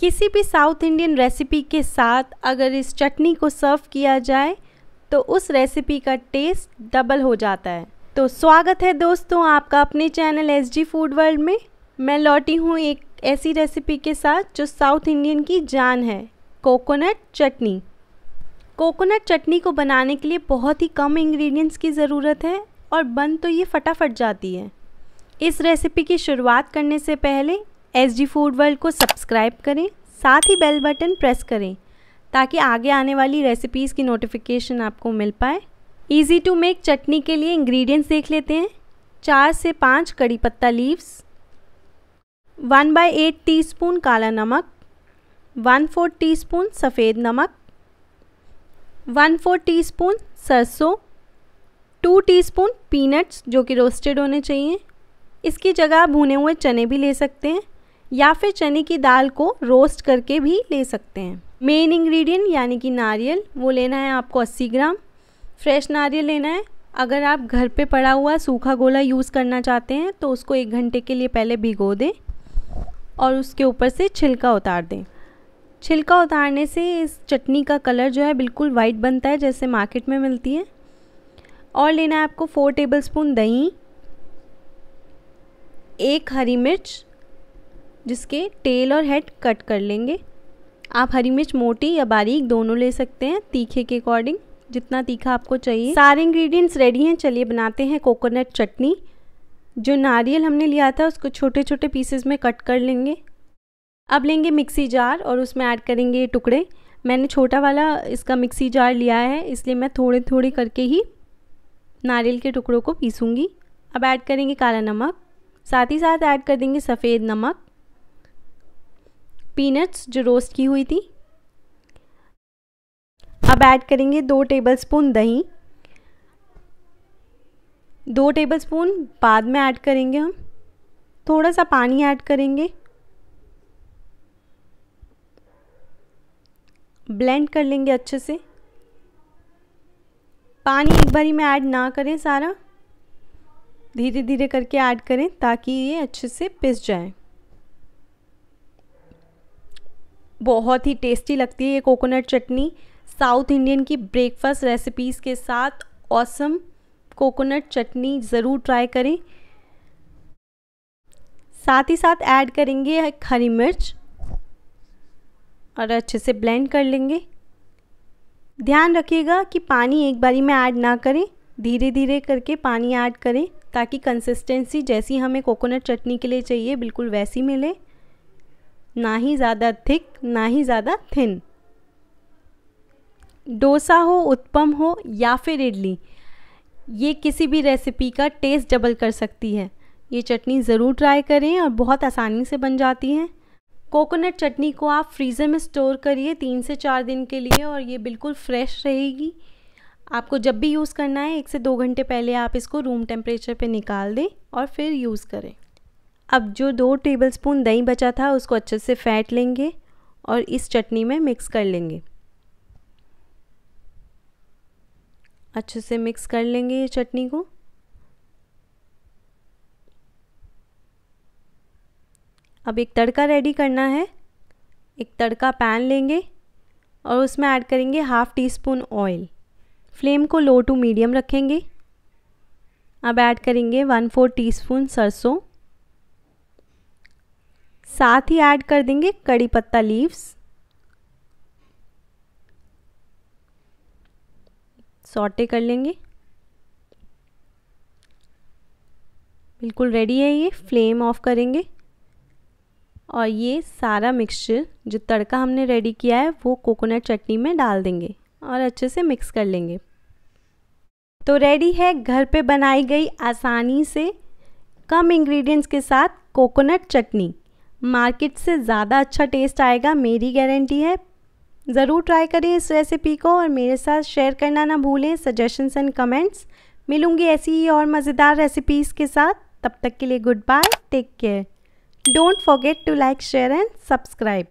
किसी भी south Indian recipe के साथ अगर इस चटनी को सर्व किया जाए तो उस रेसिपी का टेस्ट डबल हो जाता है तो स्वागत है दोस्तों आपका अपने channel S G food world में मैं लौटी हूँ एक ऐसी रेसिपी के साथ जो साउथ इंडियन की जान है कोकोनट चटनी कोकोनट चटनी को बनाने के लिए बहुत ही कम इंग्रेडिएंट्स की ज़रूरत है और बन तो ये फटाफट जाती है इस रेसिपी की शुरुआत करने से पहले एस जी फूड वर्ल्ड को सब्सक्राइब करें साथ ही बेल बटन प्रेस करें ताकि आगे आने वाली रेसिपीज़ की नोटिफिकेशन आपको मिल पाए ईजी टू मेक चटनी के लिए इंग्रेडिएंट्स देख लेते हैं चार से पाँच कड़ी पत्ता leaves one by eight teaspoon काला नमक वन फोर टी स्पून सफ़ेद नमक वन फोर टी स्पून सरसों टू टी स्पून पीनट्स जो कि रोस्टेड होने चाहिए इसकी जगह आप भुने हुए चने भी ले सकते हैं या फिर चने की दाल को रोस्ट करके भी ले सकते हैं मेन इंग्रेडिएंट यानी कि नारियल वो लेना है आपको 80 ग्राम फ्रेश नारियल लेना है अगर आप घर पे पड़ा हुआ सूखा गोला यूज़ करना चाहते हैं तो उसको एक घंटे के लिए पहले भिगो दें और उसके ऊपर से छिलका उतार दें छिलका उतारने से इस चटनी का कलर जो है बिल्कुल वाइट बनता है जैसे मार्केट में मिलती है और लेना है आपको फ़ोर टेबल दही एक हरी मिर्च जिसके टेल और हेड कट कर लेंगे आप हरी मिर्च मोटी या बारीक दोनों ले सकते हैं तीखे के अकॉर्डिंग जितना तीखा आपको चाहिए सारे इंग्रेडिएंट्स रेडी हैं चलिए बनाते हैं कोकोनट चटनी जो नारियल हमने लिया था उसको छोटे छोटे पीसेस में कट कर लेंगे अब लेंगे मिक्सी जार और उसमें ऐड करेंगे टुकड़े मैंने छोटा वाला इसका मिक्सी जार लिया है इसलिए मैं थोड़े थोड़े करके ही नारियल के टुकड़ों को पीसूँगी अब ऐड करेंगे काला नमक साथ ही साथ ऐड कर देंगे सफ़ेद नमक पीनट्स जो रोस्ट की हुई थी अब ऐड करेंगे दो टेबलस्पून दही दो टेबलस्पून बाद में ऐड करेंगे हम थोड़ा सा पानी ऐड करेंगे ब्लेंड कर लेंगे अच्छे से पानी एक बारी में ऐड ना करें सारा धीरे धीरे करके ऐड करें ताकि ये अच्छे से पिस जाए बहुत ही टेस्टी लगती है ये कोकोनट चटनी साउथ इंडियन की ब्रेकफास्ट रेसिपीज़ के साथ ऑसम कोकोनट चटनी ज़रूर ट्राई करें साथ ही साथ ऐड करेंगे हरी मिर्च और अच्छे से ब्लेंड कर लेंगे ध्यान रखिएगा कि पानी एक बारी में ऐड ना करें धीरे धीरे करके पानी ऐड करें ताकि कंसिस्टेंसी जैसी हमें कोकोनट चटनी के लिए चाहिए बिल्कुल वैसी मिले ना ही ज़्यादा थिक ना ही ज़्यादा थिन डोसा हो उत्पम हो या फिर इडली ये किसी भी रेसिपी का टेस्ट डबल कर सकती है ये चटनी ज़रूर ट्राई करें और बहुत आसानी से बन जाती है कोकोनट चटनी को आप फ्रीज़र में स्टोर करिए तीन से चार दिन के लिए और ये बिल्कुल फ्रेश रहेगी आपको जब भी यूज़ करना है एक से दो घंटे पहले आप इसको रूम टेम्परेचर पे निकाल दें और फिर यूज़ करें अब जो दो टेबलस्पून दही बचा था उसको अच्छे से फेंट लेंगे और इस चटनी में मिक्स कर लेंगे अच्छे से मिक्स कर लेंगे ये चटनी को अब एक तड़का रेडी करना है एक तड़का पैन लेंगे और उसमें ऐड करेंगे half teaspoon oil flame को लो टू मीडियम रखेंगे अब ऐड करेंगे वन फोर टी स्पून सरसों साथ ही ऐड कर देंगे कड़ी पत्ता लीव्स सॉटे कर लेंगे बिल्कुल रेडी है ये फ्लेम ऑफ करेंगे और ये सारा मिक्सचर जो तड़का हमने रेडी किया है वो कोकोनट चटनी में डाल देंगे और अच्छे से मिक्स कर लेंगे तो रेडी है घर पे बनाई गई आसानी से कम इंग्रेडिएंट्स के साथ कोकोनट चटनी मार्केट से ज़्यादा अच्छा टेस्ट आएगा मेरी गारंटी है ज़रूर ट्राई करें इस रेसिपी को और मेरे साथ शेयर करना ना भूलें सजेशंस एंड कमेंट्स मिलूँगी ऐसी ही और मज़ेदार रेसिपीज़ के साथ तब तक के लिए goodbye take care don't forget to like share and subscribe